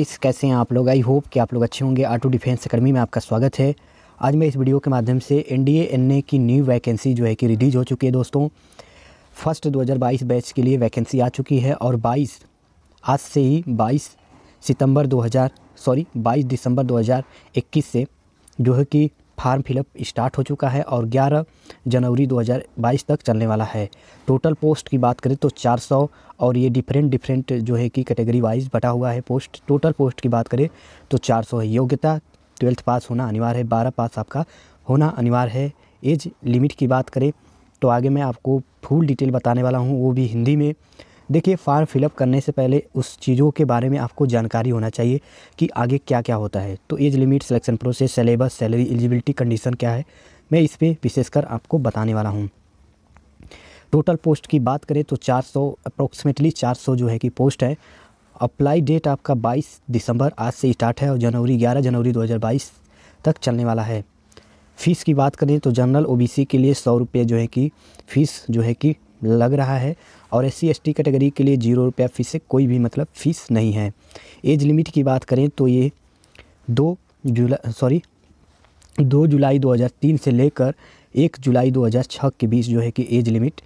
इस कैसे हैं आप लोग आई होप कि आप लोग अच्छे होंगे आटो डिफेंस अकेडमी में आपका स्वागत है आज मैं इस वीडियो के माध्यम से एन डी की न्यू वैकेंसी जो है कि रिलीज़ हो चुकी है दोस्तों फर्स्ट 2022 बैच के लिए वैकेंसी आ चुकी है और 22 आज से ही 22 सितंबर 2000 सॉरी 22 दिसंबर 2021 से जो है कि फार्म फिलअप स्टार्ट हो चुका है और 11 जनवरी 2022 तक चलने वाला है टोटल पोस्ट की बात करें तो 400 और ये डिफरेंट डिफरेंट जो है कि कैटेगरी वाइज बटा हुआ है पोस्ट टोटल पोस्ट की बात करें तो 400 है योग्यता ट्वेल्थ पास होना अनिवार्य है बारह पास आपका होना अनिवार्य है एज लिमिट की बात करें तो आगे मैं आपको फुल डिटेल बताने वाला हूँ वो भी हिंदी में देखिए फार्म फिलअप करने से पहले उस चीज़ों के बारे में आपको जानकारी होना चाहिए कि आगे क्या क्या होता है तो age limit selection process syllabus salary eligibility condition क्या है मैं इस पर विशेषकर आपको बताने वाला हूँ टोटल पोस्ट की बात करें तो 400 सौ अप्रोक्सीमेटली चार जो है कि पोस्ट है अप्लाई डेट आपका 22 दिसंबर आज से स्टार्ट है और जनवरी 11 जनवरी 2022 तक चलने वाला है फ़ीस की बात करें तो जनरल ओबीसी के लिए सौ रुपये जो है कि फ़ीस जो है कि लग रहा है और एस सी कैटेगरी के लिए जीरो रुपया फ़ीस से कोई भी मतलब फ़ीस नहीं है एज लिमिट की बात करें तो ये दो जुलाई सॉरी दो जुलाई 2003 से लेकर एक जुलाई 2006 के बीच जो है कि एज लिमिट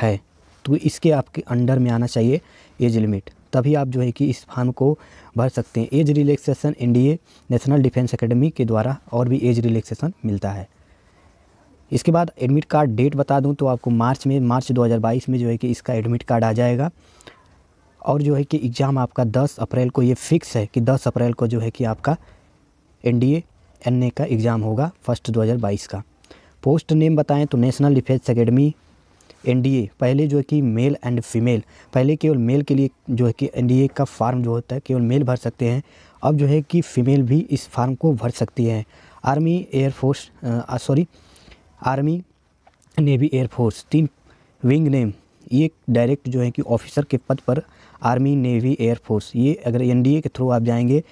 है तो इसके आपके अंडर में आना चाहिए एज लिमिट तभी आप जो है कि इस फार्म को भर सकते हैं age relaxation NDA National Defence Academy के द्वारा और भी एज रिलैक्सेशन मिलता है इसके बाद एडमिट कार्ड डेट बता दूं तो आपको मार्च में मार्च 2022 में जो है कि इसका एडमिट कार्ड आ जाएगा और जो है कि एग्ज़ाम आपका 10 अप्रैल को ये फिक्स है कि 10 अप्रैल को जो है कि आपका एन डी का एग्ज़ाम होगा फर्स्ट 2022 का पोस्ट नेम बताएं तो नेशनल डिफेंस अकेडमी एन पहले जो है कि मेल एंड फीमेल पहले केवल मेल के लिए जो है कि एन का फार्म जो होता है केवल मेल भर सकते हैं अब जो है कि फ़ीमेल भी इस फार्म को भर सकती है army air force sorry army navy air force तीन विंग नेम ये डायरेक्ट जो है कि ऑफिसर के पद पर आर्मी नेवी एयरफोर्स ये अगर एनडीए के थ्रू आप जाएंगे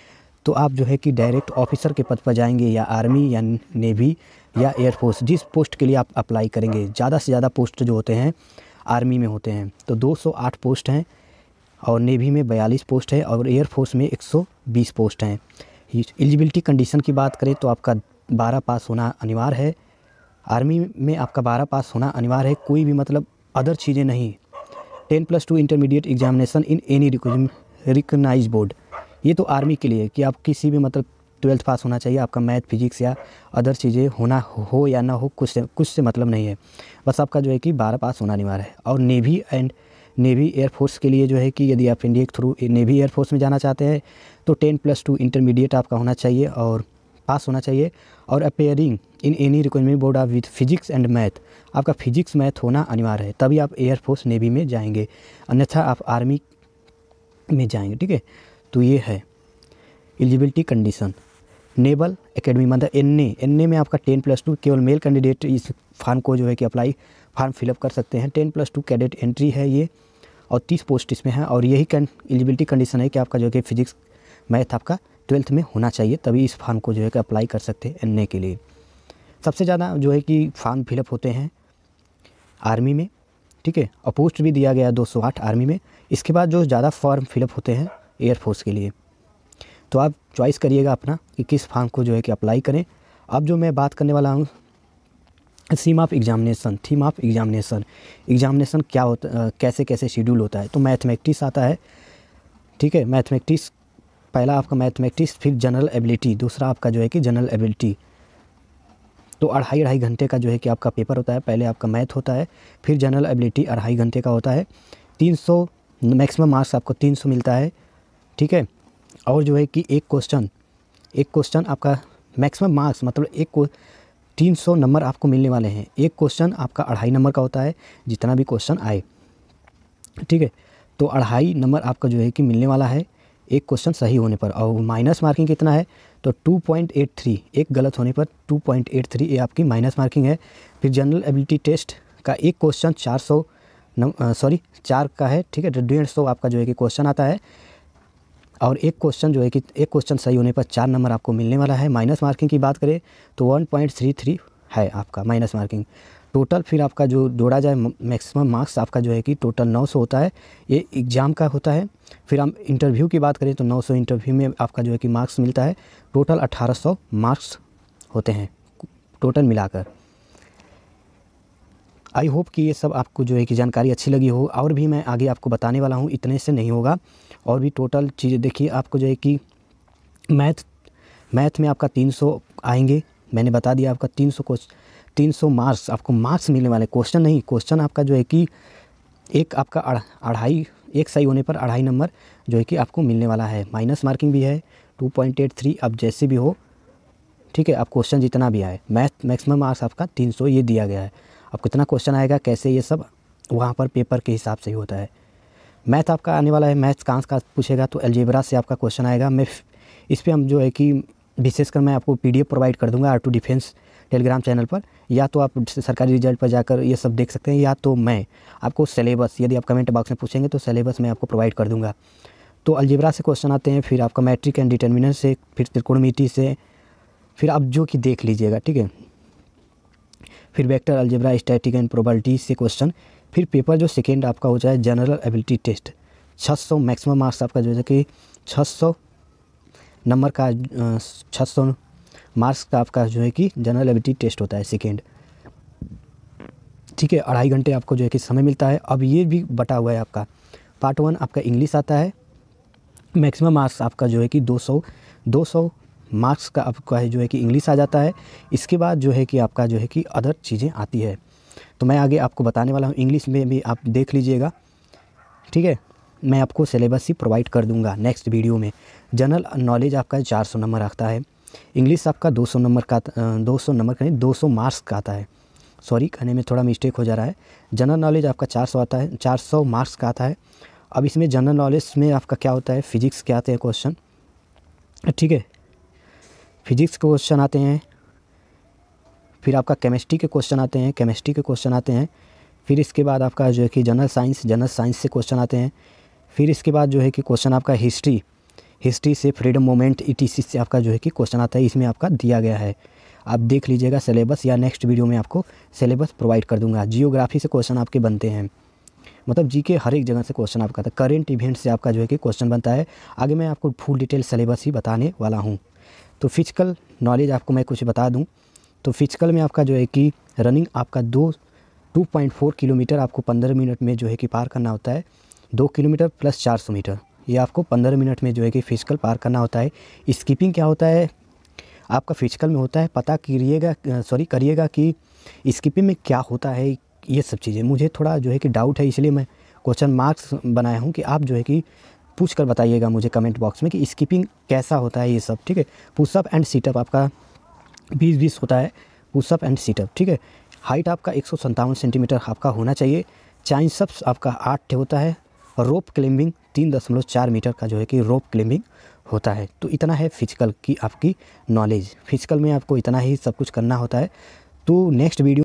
तो आप जो है कि डायरेक्ट ऑफिसर के पद पर जाएंगे या आर्मी या नेवी या एयरफोर्स जिस पोस्ट के लिए आप अप्लाई करेंगे ज़्यादा से ज़्यादा पोस्ट जो होते हैं आर्मी में होते हैं तो 208 पोस्ट हैं और नेवी में 42 पोस्ट है और एयरफोर्स में 120 पोस्ट हैं एलिजिबिलिटी कंडीशन की बात करें तो आपका 12 पास होना अनिवार्य है आर्मी में आपका बारह पास होना अनिवार्य है कोई भी मतलब अदर चीज़ें नहीं ten plus two intermediate examination in any recognise board ये तो आर्मी के लिए कि आप किसी भी मतलब ट्वेल्थ पास होना चाहिए आपका मैथ फिजिक्स या अदर चीज़ें होना हो या ना हो कुछ से कुछ से मतलब नहीं है बस आपका जो है कि बारह पास होना अनिवार्य है और नेवी एंड नेवी एयरफोर्स के लिए जो है कि यदि आप इंडिया के थ्रू नेवी एयरफोर्स में जाना चाहते हैं तो टेन प्लस टू इंटरमीडिएट आपका होना चाहिए और पास होना चाहिए और appearing in any requirement board of with physics and math आपका फिजिक्स मैथ होना अनिवार्य है तभी आप एयरफोर्स नेवी में जाएंगे अन्यथा आप आर्मी में जाएंगे ठीक है तो ये है एलिजिबिलिटी कंडीशन नेवल एकेडमी मतलब एन ए एन ए में आपका टेन प्लस टू केवल मेल कैंडिडेट इस फार्म को जो है कि अप्लाई फार्म फिलअप कर सकते हैं ten plus two cadet entry है ये और तीस पोस्ट इसमें है और यही एलिजिबिलिटी कंडीशन है कि आपका जो है कि फिजिक्स मैथ आपका ट्वेल्थ में होना चाहिए तभी इस फॉर्म को जो है कि अप्लाई कर सकते हैं एन के लिए सबसे ज़्यादा जो है कि फॉर्म फिलअप होते हैं आर्मी में ठीक है और पोस्ट भी दिया गया 208 आर्मी में इसके बाद जो ज़्यादा फॉर्म फिलअप होते हैं एयरफोर्स के लिए तो आप चॉइस करिएगा अपना कि किस फॉर्म को जो है कि अप्लाई करें अब जो मैं बात करने वाला हूँ सीम ऑफ एग्जामिनेशन थीम ऑफ एग्जामिनेशन एग्जामिनेशन क्या होता कैसे कैसे शेड्यूल होता है तो मैथमेटिक्स आता है ठीक है मैथमेटिक्स पहला आपका मैथमेटिक्स फिर जनरल एबिलिटी दूसरा आपका जो है कि जनरल एबिलिटी तो अढ़ाई अढ़ाई घंटे का जो है कि आपका पेपर होता है पहले आपका मैथ होता है फिर जनरल एबिलिटी अढ़ाई घंटे का होता है तीन सौ मैक्सिमम मार्क्स आपको तीन सौ मिलता है ठीक है और जो है कि एक क्वेश्चन एक क्वेश्चन आपका मैक्सिमम मार्क्स मतलब एक को तीन सौ नंबर आपको मिलने वाले हैं एक क्वेश्चन आपका अढ़ाई नंबर का होता है जितना भी क्वेश्चन आए ठीक है तो अढ़ाई नंबर आपका जो है कि मिलने वाला है एक क्वेश्चन सही होने पर और माइनस मार्किंग कितना है तो 2.83 एक गलत होने पर 2.83 ये आपकी माइनस मार्किंग है फिर जनरल एबिलिटी टेस्ट का एक क्वेश्चन 400 सॉरी चार का है ठीक है तो डेढ़ सौ आपका जो है कि क्वेश्चन आता है और एक क्वेश्चन जो है कि एक क्वेश्चन सही होने पर चार नंबर आपको मिलने वाला है माइनस मार्किंग की बात करें तो वन है आपका माइनस मार्किंग टोटल फिर आपका जो जोड़ा जाए मैक्सिमम मार्क्स आपका जो है कि टोटल 900 होता है ये एग्ज़ाम का होता है फिर हम इंटरव्यू की बात करें तो 900 इंटरव्यू में आपका जो है कि मार्क्स मिलता है टोटल 1800 मार्क्स होते हैं टोटल मिलाकर आई होप कि ये सब आपको जो है कि जानकारी अच्छी लगी हो और भी मैं आगे आपको बताने वाला हूँ इतने से नहीं होगा और भी टोटल चीज़ें देखिए आपको जो है कि मैथ मैथ में आपका तीन आएंगे मैंने बता दिया आपका तीन सौ तीन सौ मार्क्स आपको मार्क्स मिलने वाले क्वेश्चन नहीं क्वेश्चन आपका जो है कि एक आपका अढ़ाई एक सही होने पर अढ़ाई नंबर जो है कि आपको मिलने वाला है माइनस मार्किंग भी है टू पॉइंट एट थ्री अब जैसे भी हो ठीक है आप क्वेश्चन जितना भी आए मैथ मैक्सिमम मार्क्स आपका तीन सौ ये दिया गया है अब कितना क्वेश्चन आएगा कैसे ये सब वहाँ पर पेपर के हिसाब से ही होता है मैथ आपका आने वाला है मैथ्स कांस का पूछेगा तो एलजेबरा से आपका क्वेश्चन आएगा मैं इस पर हम जो है कि विशेषकर मैं आपको पी प्रोवाइड कर दूँगा R two defence Telegram channel पर या तो आप सरकारी रिजल्ट पर जाकर ये सब देख सकते हैं या तो मैं आपको सिलेबस यदि आप कमेंट बॉक्स में पूछेंगे तो सिलेबस मैं आपको प्रोवाइड कर दूँगा तो अलजिब्रा से क्वेश्चन आते हैं फिर आपका मैट्रिक एंड डिटर्मिनेंट से फिर त्रिकोणमिति से फिर आप जो कि देख लीजिएगा ठीक है फिर vector algebra static and probability से क्वेश्चन फिर पेपर जो सेकेंड आपका हो जाए general ability test 600 maximum marks आपका जो है कि 600 नंबर का 600 मार्क्स का आपका जो है कि जनरल एबिलिटी टेस्ट होता है सेकेंड ठीक है अढ़ाई घंटे आपको जो है कि समय मिलता है अब ये भी बटा हुआ है आपका पार्ट वन आपका इंग्लिश आता है मैक्सिमम मार्क्स आपका जो है कि 200 200 मार्क्स का आपका है जो है कि इंग्लिश आ जाता है इसके बाद जो है कि आपका जो है कि अदर चीज़ें आती है तो मैं आगे आपको बताने वाला हूँ इंग्लिश में भी आप देख लीजिएगा ठीक है मैं आपको सिलेबस ही प्रोवाइड कर दूंगा नेक्स्ट वीडियो में जनरल नॉलेज आपका 400 नंबर आता है इंग्लिश आपका 200 नंबर का दो सौ नंबर का नहीं दो सौ मार्क्स का आता है सॉरी कहने में थोड़ा मिस्टेक हो जा रहा है जनरल नॉलेज आपका चार सौ आता है चार सौ मार्क्स का आता है अब इसमें जनरल नॉलेज में आपका क्या होता है फिजिक्स के आते हैं क्वेश्चन ठीक है फिजिक्स के क्वेश्चन आते हैं फिर आपका केमिस्ट्री के क्वेश्चन आते हैं केमिस्ट्री के क्वेश्चन आते हैं फिर इसके बाद आपका जो है कि जनरल साइंस जनरल साइंस से क्वेश्चन आते हैं फिर इसके बाद जो है कि क्वेश्चन आपका हिस्ट्री हिस्ट्री से फ्रीडम मोमेंट ई से आपका जो है कि क्वेश्चन आता है इसमें आपका दिया गया है आप देख लीजिएगा सिलेबस या नेक्स्ट वीडियो में आपको सिलेबस प्रोवाइड कर दूंगा जियोग्राफी से क्वेश्चन आपके बनते हैं मतलब जी के हर एक जगह से क्वेश्चन आपका था करेंट इवेंट से आपका जो है कि क्वेश्चन बनता है आगे मैं आपको फुल डिटेल सिलेबस ही बताने वाला हूँ तो फिजिकल नॉलेज आपको मैं कुछ बता दूँ तो फिजिकल में आपका जो है कि रनिंग आपका दो 2.4 किलोमीटर आपको 15 मिनट में जो है कि पार करना होता है दो किलोमीटर प्लस 400 मीटर ये आपको पंद्रह मिनट में जो है कि फिजिकल पार करना होता है स्कीपिंग क्या होता है आपका फिजिकल में होता है पता करिएगा सॉरी करिएगा कि स्कीपिंग में क्या होता है ये सब चीज़ें मुझे थोड़ा जो है कि डाउट है इसलिए मैं क्वेश्चन मार्क्स बनाया हूँ कि आप जो है कि पूछ कर बताइएगा मुझे कमेंट बॉक्स में कि स्कीपिंग कैसा होता है ये सब ठीक है पुशअप एंड सीटअप आपका बीस बीस होता है पुशअप एंड सीटअप ठीक है हाइट आपका एक सेंटीमीटर आपका होना चाहिए चाइन सप्स आपका आठ होता है रोप क्लाइंबिंग तीन दशमलव चार मीटर का जो है कि रोप क्लाइंबिंग होता है तो इतना है फिजिकल की आपकी नॉलेज फिजिकल में आपको इतना ही सब कुछ करना होता है तो नेक्स्ट वीडियो